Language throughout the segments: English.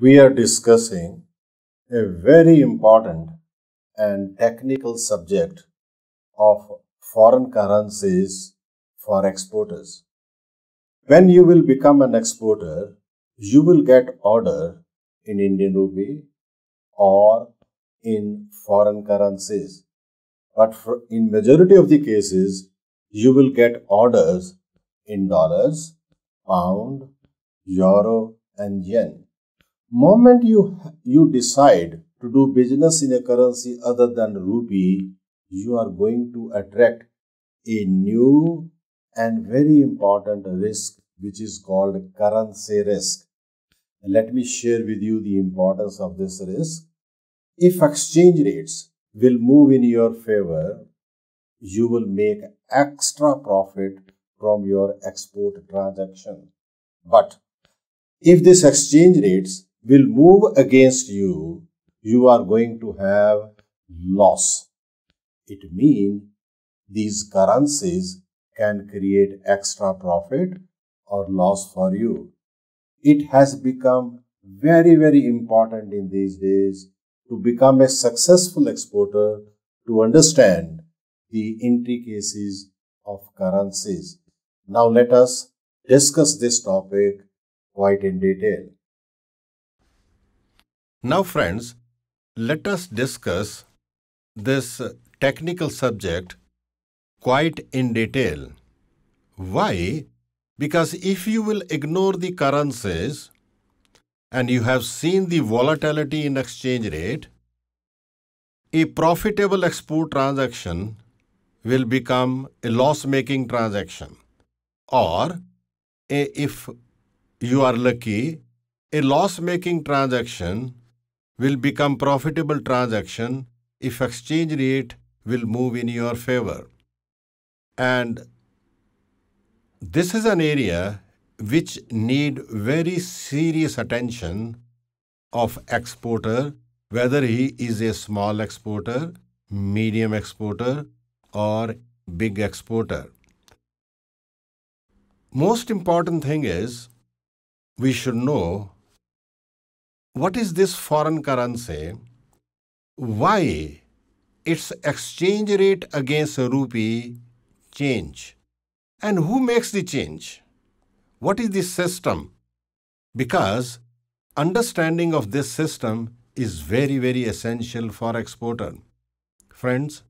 we are discussing a very important and technical subject of foreign currencies for exporters. When you will become an exporter, you will get order in Indian rupee or in foreign currencies. But in majority of the cases, you will get orders in dollars, pound, euro and yen moment you you decide to do business in a currency other than rupee you are going to attract a new and very important risk which is called currency risk let me share with you the importance of this risk if exchange rates will move in your favor you will make extra profit from your export transaction but if these exchange rates will move against you, you are going to have loss. It means these currencies can create extra profit or loss for you. It has become very, very important in these days to become a successful exporter to understand the intricacies of currencies. Now let us discuss this topic quite in detail. Now, friends, let us discuss this technical subject quite in detail. Why? Because if you will ignore the currencies and you have seen the volatility in exchange rate, a profitable export transaction will become a loss making transaction or a, if you are lucky a loss making transaction will become profitable transaction if exchange rate will move in your favor. And this is an area which need very serious attention of exporter, whether he is a small exporter, medium exporter or big exporter. Most important thing is we should know what is this foreign currency? Why its exchange rate against rupee change? And who makes the change? What is the system? Because understanding of this system is very very essential for exporter. Friends,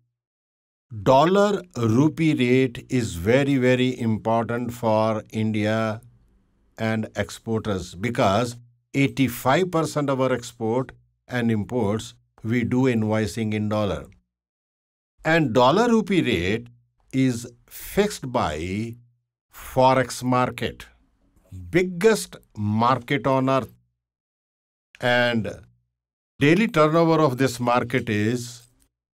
dollar rupee rate is very very important for India and exporters because 85% of our export and imports we do invoicing in dollar. And dollar rupee rate is fixed by forex market, biggest market on earth. And daily turnover of this market is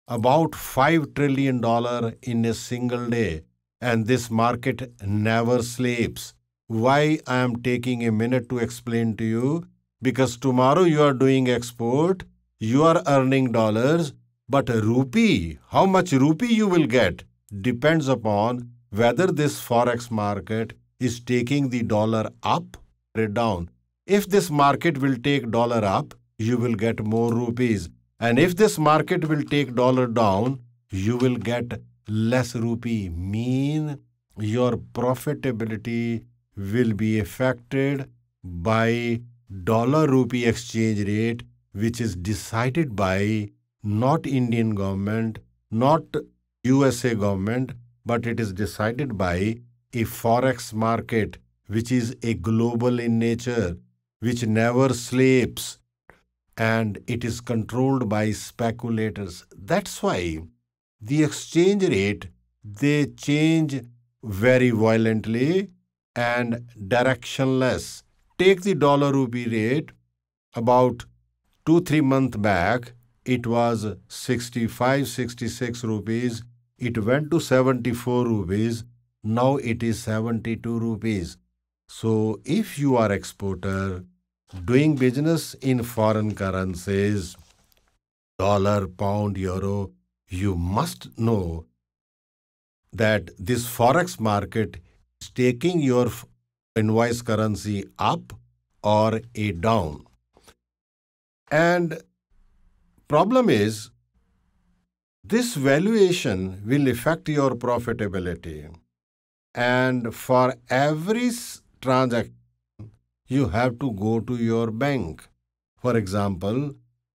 about 5 trillion dollar in a single day and this market never sleeps why I am taking a minute to explain to you because tomorrow you are doing export, you are earning dollars, but rupee, how much rupee you will get depends upon whether this forex market is taking the dollar up or down. If this market will take dollar up, you will get more rupees. And if this market will take dollar down, you will get less rupee. Mean your profitability will be affected by dollar rupee exchange rate which is decided by not Indian government, not USA government, but it is decided by a forex market which is a global in nature, which never sleeps, and it is controlled by speculators. That's why the exchange rate they change very violently and directionless. Take the dollar rupee rate about 2 3 month back it was 65 66 rupees it went to 74 rupees now it is 72 rupees so if you are exporter doing business in foreign currencies dollar pound euro you must know that this forex market taking your invoice currency up or a down. And problem is this valuation will affect your profitability. And for every transaction, you have to go to your bank. For example,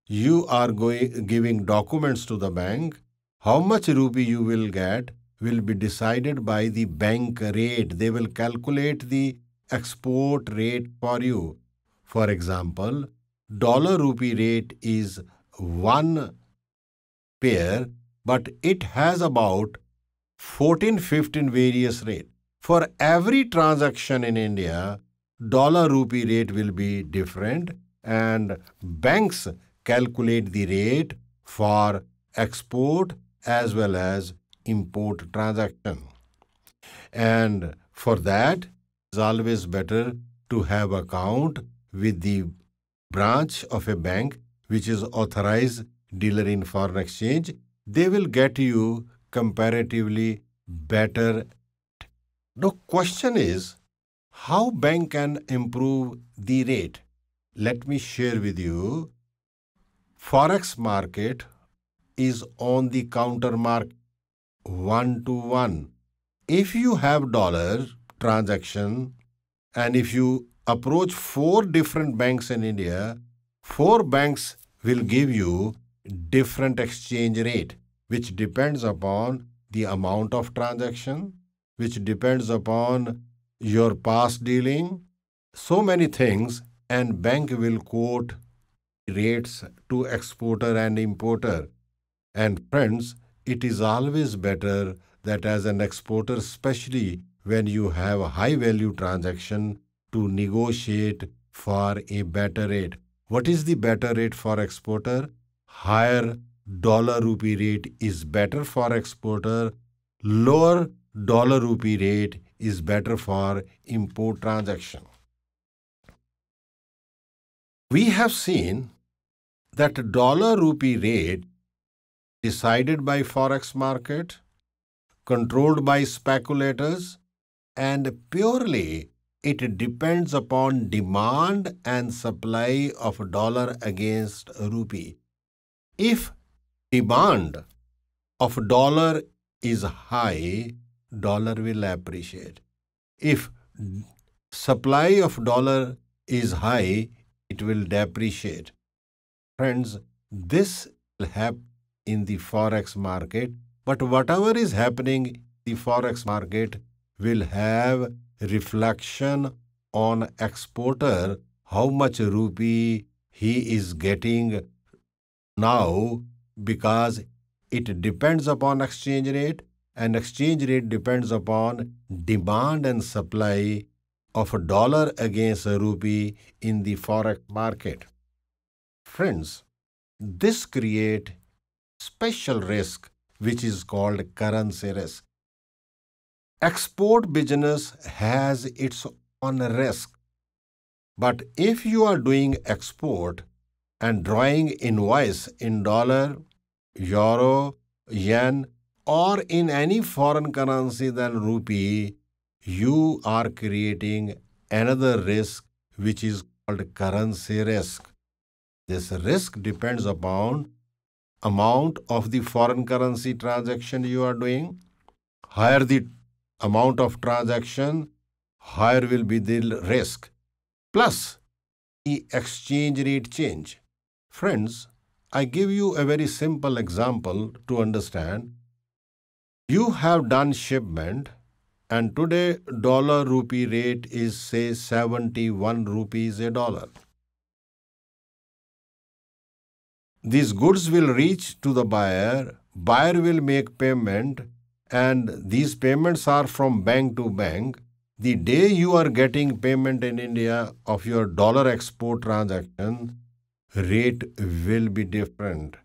you are going giving documents to the bank, how much rupee you will get will be decided by the bank rate. They will calculate the export rate for you. For example, dollar rupee rate is one pair, but it has about 14 15 various rate. For every transaction in India, dollar rupee rate will be different and banks calculate the rate for export as well as import transaction. And for that, it's always better to have account with the branch of a bank which is authorized dealer in foreign exchange. They will get you comparatively better. The question is how bank can improve the rate. Let me share with you. Forex market is on the counter market one to one. If you have dollar transaction and if you approach four different banks in India, four banks will give you different exchange rate which depends upon the amount of transaction, which depends upon your past dealing, so many things and bank will quote rates to exporter and importer. And friends, it is always better that as an exporter, especially when you have a high value transaction, to negotiate for a better rate. What is the better rate for exporter? Higher dollar rupee rate is better for exporter. Lower dollar rupee rate is better for import transaction. We have seen that dollar rupee rate decided by forex market, controlled by speculators, and purely it depends upon demand and supply of dollar against rupee. If demand of dollar is high, dollar will appreciate. If supply of dollar is high, it will depreciate. Friends, this will happen in the forex market. But whatever is happening, the forex market will have reflection on exporter how much rupee he is getting now because it depends upon exchange rate and exchange rate depends upon demand and supply of dollar against rupee in the forex market friends this create special risk, which is called currency risk. Export business has its own risk. But if you are doing export and drawing invoice in dollar, euro, yen, or in any foreign currency than rupee, you are creating another risk which is called currency risk. This risk depends upon amount of the foreign currency transaction you are doing, higher the amount of transaction, higher will be the risk. Plus, the exchange rate change. Friends, I give you a very simple example to understand. You have done shipment and today dollar rupee rate is say 71 rupees a dollar. These goods will reach to the buyer, buyer will make payment, and these payments are from bank to bank. The day you are getting payment in India of your dollar export transaction, rate will be different.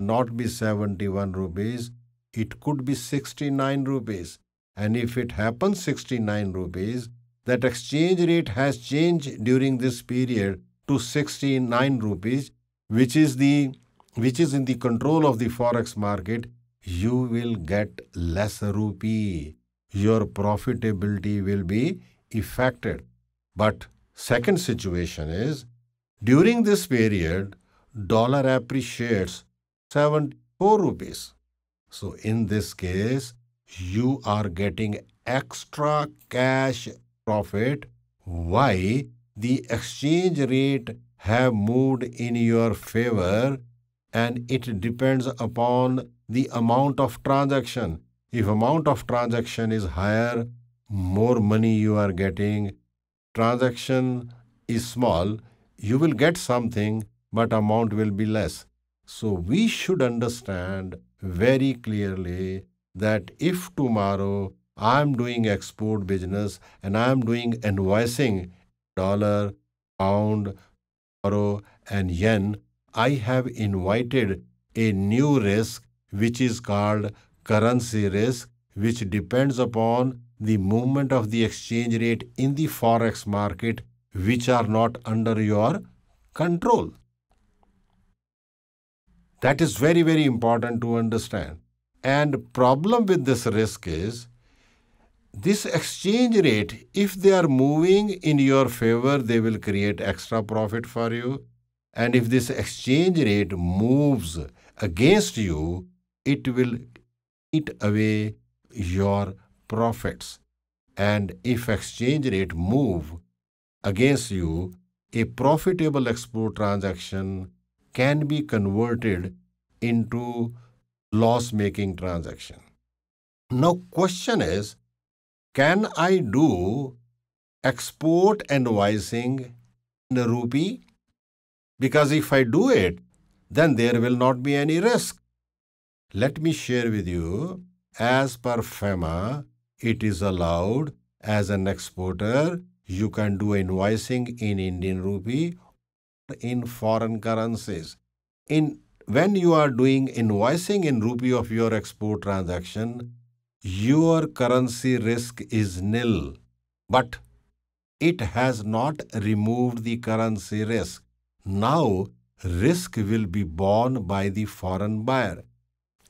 Not be 71 rupees, it could be 69 rupees. And if it happens 69 rupees, that exchange rate has changed during this period to 69 rupees which is the which is in the control of the forex market, you will get less rupee. Your profitability will be affected. But second situation is during this period, dollar appreciates 74 rupees. So in this case, you are getting extra cash profit. Why? The exchange rate have moved in your favor and it depends upon the amount of transaction if amount of transaction is higher more money you are getting transaction is small you will get something but amount will be less so we should understand very clearly that if tomorrow i am doing export business and i am doing invoicing dollar pound euro and yen, I have invited a new risk which is called currency risk, which depends upon the movement of the exchange rate in the forex market, which are not under your control. That is very, very important to understand. And problem with this risk is this exchange rate, if they are moving in your favor, they will create extra profit for you. And if this exchange rate moves against you, it will eat away your profits. And if exchange rate move against you, a profitable export transaction can be converted into loss making transaction. Now question is can I do export invoicing in rupee? Because if I do it, then there will not be any risk. Let me share with you, as per FEMA, it is allowed as an exporter, you can do invoicing in Indian rupee or in foreign currencies. In when you are doing invoicing in rupee of your export transaction, your currency risk is nil, but it has not removed the currency risk. Now, risk will be borne by the foreign buyer.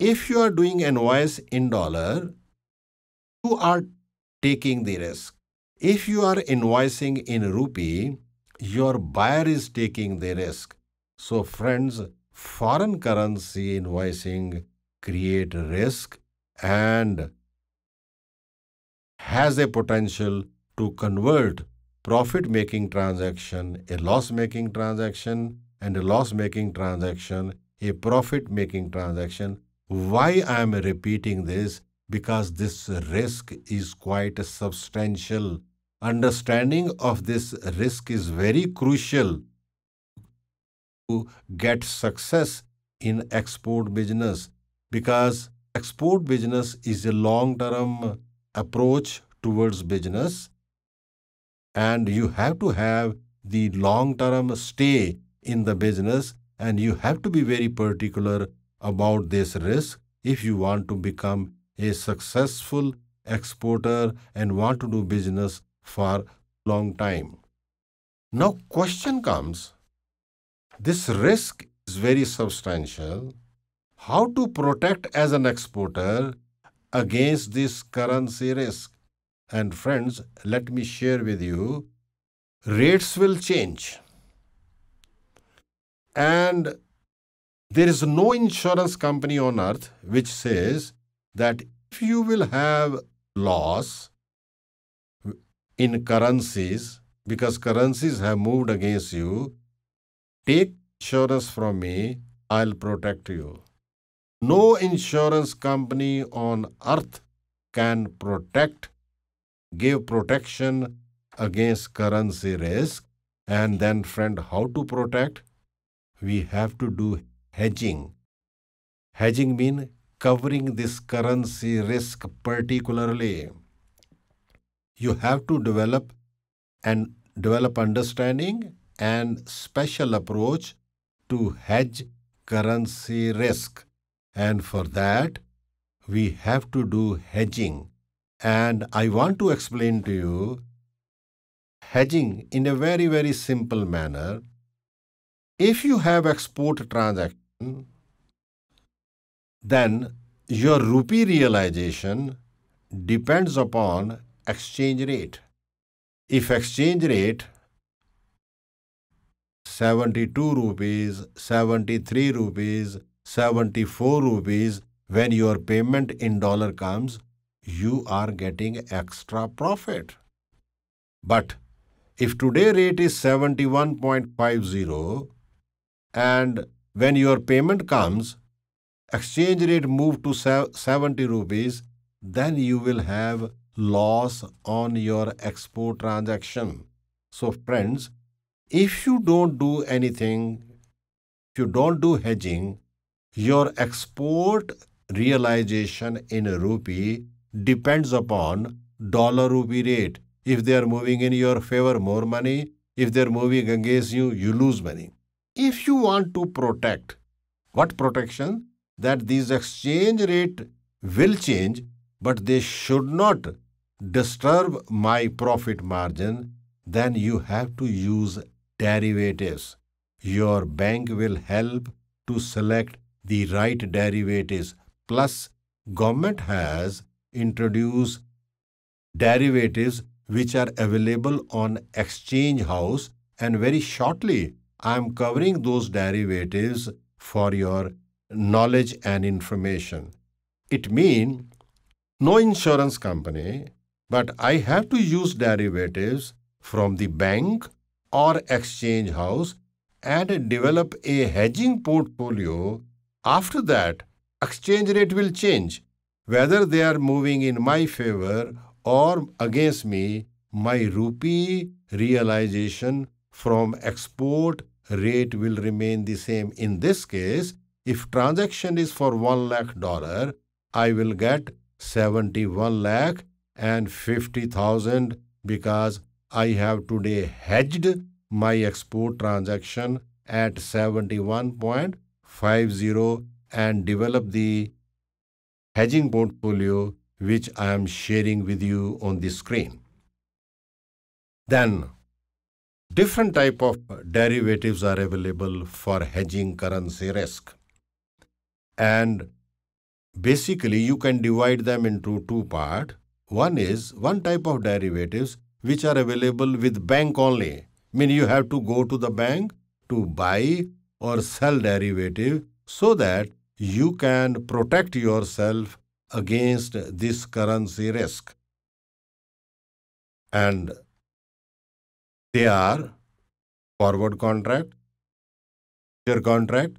If you are doing invoice in dollar, you are taking the risk. If you are invoicing in rupee, your buyer is taking the risk. So, friends, foreign currency invoicing create risk and has a potential to convert profit making transaction, a loss making transaction, and a loss making transaction, a profit making transaction. Why I am repeating this? Because this risk is quite substantial. Understanding of this risk is very crucial to get success in export business because export business is a long term approach towards business and you have to have the long term stay in the business and you have to be very particular about this risk if you want to become a successful exporter and want to do business for long time now question comes this risk is very substantial how to protect as an exporter against this currency risk. And friends, let me share with you rates will change. And there is no insurance company on earth which says that if you will have loss in currencies, because currencies have moved against you, take insurance from me, I'll protect you. No insurance company on earth can protect, give protection against currency risk. And then, friend, how to protect? We have to do hedging. Hedging means covering this currency risk particularly. You have to develop and develop understanding and special approach to hedge currency risk. And for that, we have to do hedging. And I want to explain to you hedging in a very, very simple manner. If you have export transaction, then your rupee realization depends upon exchange rate. If exchange rate 72 rupees, 73 rupees, 74 rupees when your payment in dollar comes, you are getting extra profit. But if today rate is 71.50 and when your payment comes, exchange rate move to 70 rupees, then you will have loss on your export transaction. So friends, if you don't do anything, if you don't do hedging, your export realization in rupee depends upon dollar rupee rate. If they are moving in your favor more money, if they're moving against you, you lose money. If you want to protect, what protection? That these exchange rate will change, but they should not disturb my profit margin, then you have to use derivatives. Your bank will help to select the right derivative is plus government has introduced derivatives which are available on exchange house and very shortly I am covering those derivatives for your knowledge and information. It means no insurance company, but I have to use derivatives from the bank or exchange house and develop a hedging portfolio after that, exchange rate will change. Whether they are moving in my favor or against me, my rupee realization from export rate will remain the same. In this case, if transaction is for 1 lakh dollar, I will get 71 lakh and 50,000 because I have today hedged my export transaction at point. 0 and develop the hedging portfolio which I am sharing with you on the screen. Then different type of derivatives are available for hedging currency risk. And basically you can divide them into two part. One is one type of derivatives which are available with bank only. I mean you have to go to the bank to buy or cell derivative so that you can protect yourself against this currency risk. And they are forward contract, future contract,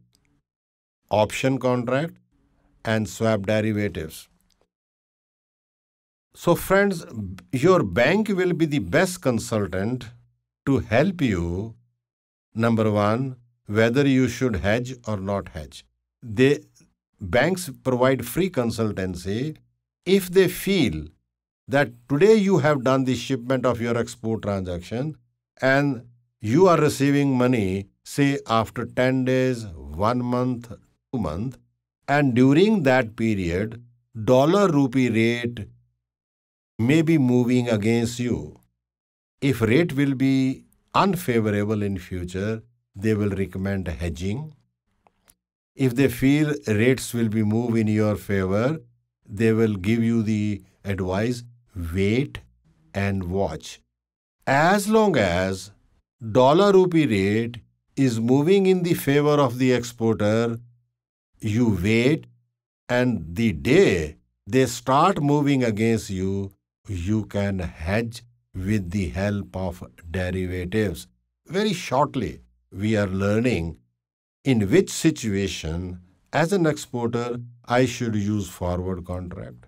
option contract, and swap derivatives. So, friends, your bank will be the best consultant to help you, number one, whether you should hedge or not hedge. the banks provide free consultancy if they feel that today you have done the shipment of your export transaction and you are receiving money, say after 10 days, one month, two month, and during that period, dollar rupee rate may be moving against you. If rate will be unfavorable in future, they will recommend hedging. If they feel rates will be move in your favor, they will give you the advice wait and watch. As long as dollar rupee rate is moving in the favor of the exporter, you wait and the day they start moving against you, you can hedge with the help of derivatives very shortly we are learning in which situation, as an exporter, I should use forward contract,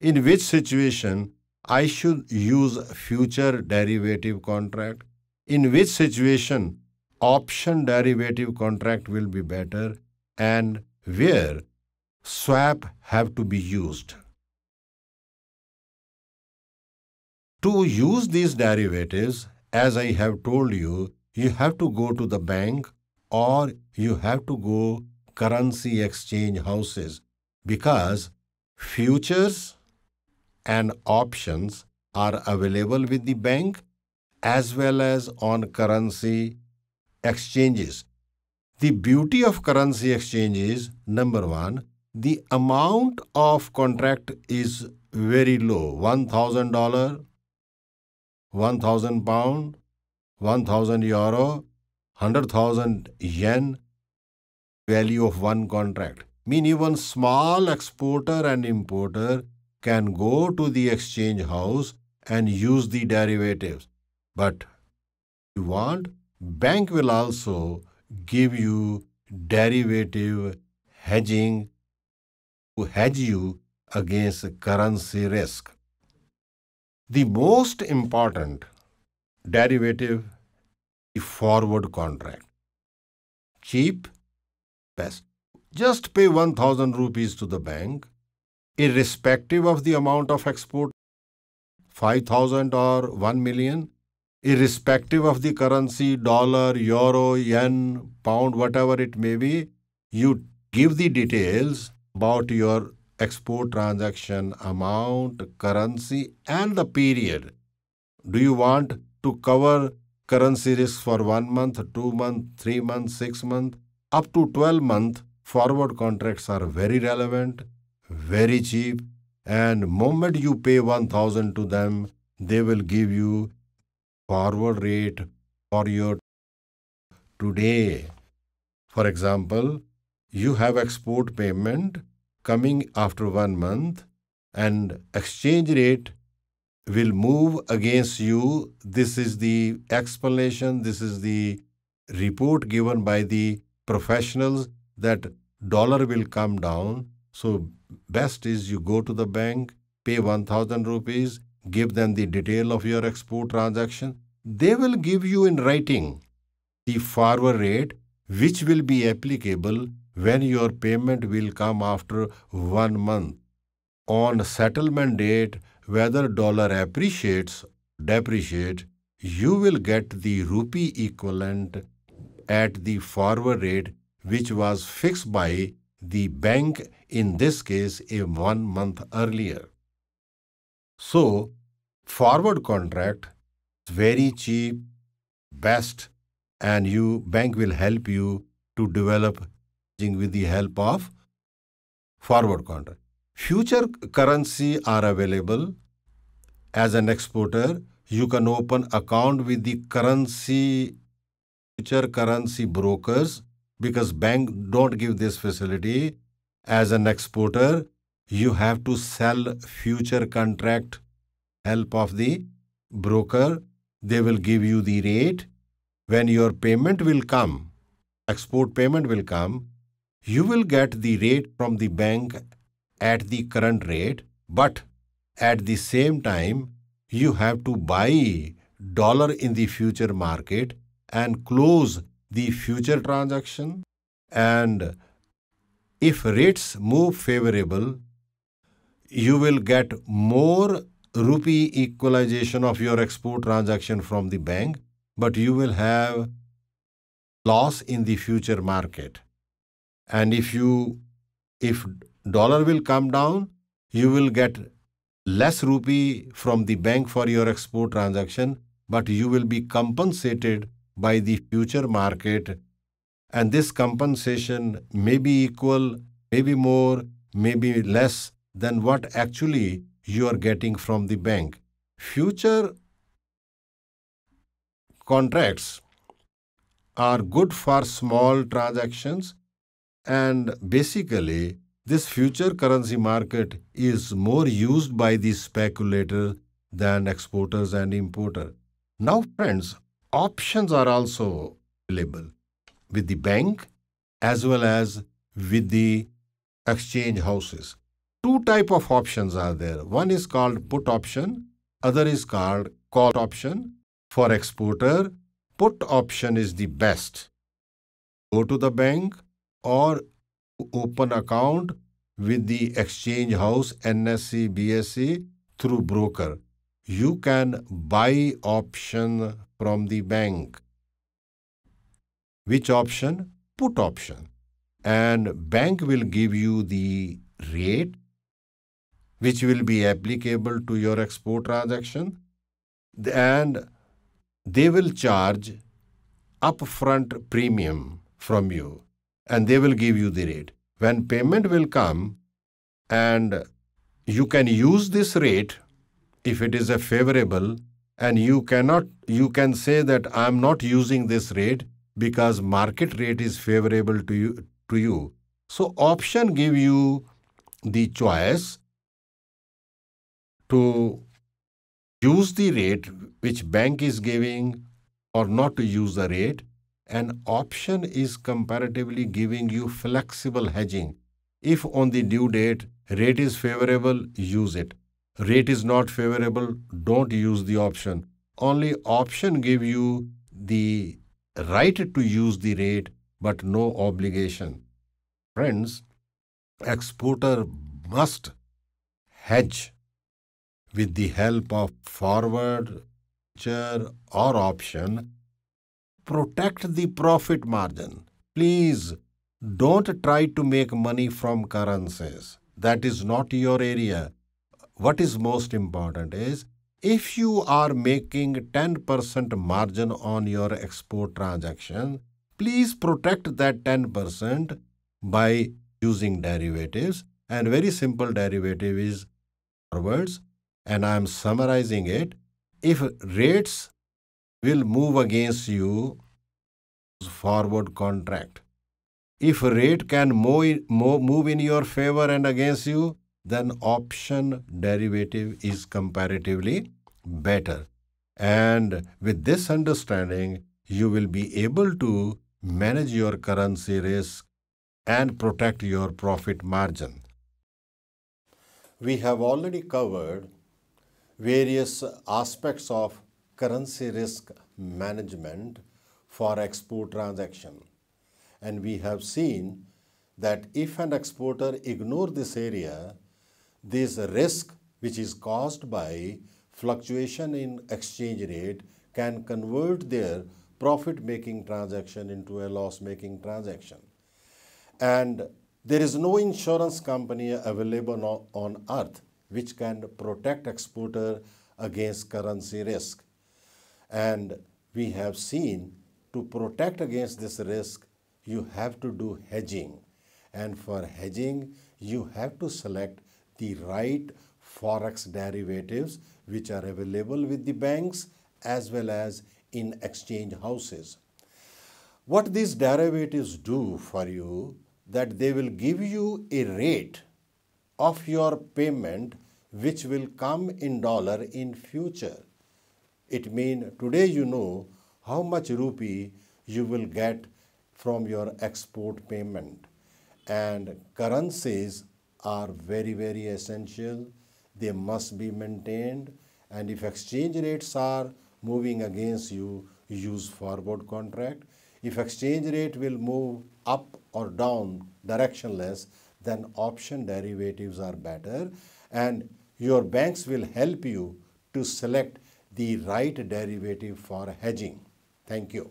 in which situation, I should use future derivative contract, in which situation, option derivative contract will be better, and where swap have to be used. To use these derivatives, as I have told you, you have to go to the bank or you have to go currency exchange houses because futures and options are available with the bank as well as on currency exchanges. The beauty of currency exchange is number one, the amount of contract is very low $1,000, 1000 pound, 1000 euro, 100,000 yen value of one contract. Mean even small exporter and importer can go to the exchange house and use the derivatives. But you want, bank will also give you derivative hedging to hedge you against currency risk. The most important derivative, the forward contract. Cheap, best. Just pay 1000 rupees to the bank, irrespective of the amount of export, 5000 or 1 million, irrespective of the currency, dollar, euro, yen, pound, whatever it may be, you give the details about your export transaction amount, currency, and the period. Do you want to cover currency risk for one month, two month, three month, six month, up to 12 month forward contracts are very relevant, very cheap, and moment you pay 1000 to them, they will give you forward rate for your today. For example, you have export payment coming after one month and exchange rate will move against you. This is the explanation, this is the report given by the professionals that dollar will come down. So best is you go to the bank, pay 1000 rupees, give them the detail of your export transaction. They will give you in writing the forward rate which will be applicable when your payment will come after one month. On settlement date, whether dollar appreciates depreciates, you will get the rupee equivalent at the forward rate which was fixed by the bank in this case a one month earlier. So, forward contract is very cheap, best, and you bank will help you to develop with the help of forward contract. Future currency are available. As an exporter, you can open account with the currency future currency brokers because bank don't give this facility. As an exporter, you have to sell future contract help of the broker. They will give you the rate. When your payment will come, export payment will come, you will get the rate from the bank at the current rate, but at the same time, you have to buy dollar in the future market and close the future transaction. And if rates move favorable, you will get more rupee equalization of your export transaction from the bank, but you will have loss in the future market. And if you if dollar will come down, you will get less rupee from the bank for your export transaction, but you will be compensated by the future market. And this compensation may be equal, may be more, may be less than what actually you are getting from the bank. Future contracts are good for small transactions and basically this future currency market is more used by the speculator than exporters and importer. Now, friends, options are also available with the bank as well as with the exchange houses. Two type of options are there. One is called put option, other is called call option. For exporter, put option is the best. Go to the bank or open account with the exchange house NSC BSE through broker. You can buy option from the bank. Which option? Put option. And bank will give you the rate which will be applicable to your export transaction and they will charge upfront premium from you and they will give you the rate. When payment will come and you can use this rate if it is a favorable and you cannot you can say that I am not using this rate because market rate is favorable to you to you. So option give you the choice to use the rate which bank is giving or not to use the rate an option is comparatively giving you flexible hedging. If on the due date rate is favorable, use it. Rate is not favorable, don't use the option. Only option give you the right to use the rate but no obligation. Friends, exporter must hedge with the help of forward or option protect the profit margin. Please don't try to make money from currencies. That is not your area. What is most important is if you are making 10% margin on your export transaction, please protect that 10% by using derivatives. And very simple derivative is forwards. And I am summarizing it. If rates will move against you forward contract. If rate can move in your favor and against you, then option derivative is comparatively better. And with this understanding, you will be able to manage your currency risk and protect your profit margin. We have already covered various aspects of currency risk management for export transaction. And we have seen that if an exporter ignore this area, this risk which is caused by fluctuation in exchange rate can convert their profit making transaction into a loss making transaction. And there is no insurance company available on, on earth which can protect exporter against currency risk. And we have seen to protect against this risk, you have to do hedging. And for hedging, you have to select the right forex derivatives which are available with the banks as well as in exchange houses. What these derivatives do for you that they will give you a rate of your payment which will come in dollar in future it means today you know how much rupee you will get from your export payment. And currencies are very, very essential. They must be maintained. And if exchange rates are moving against you, use forward contract. If exchange rate will move up or down directionless, then option derivatives are better. And your banks will help you to select the right derivative for hedging. Thank you.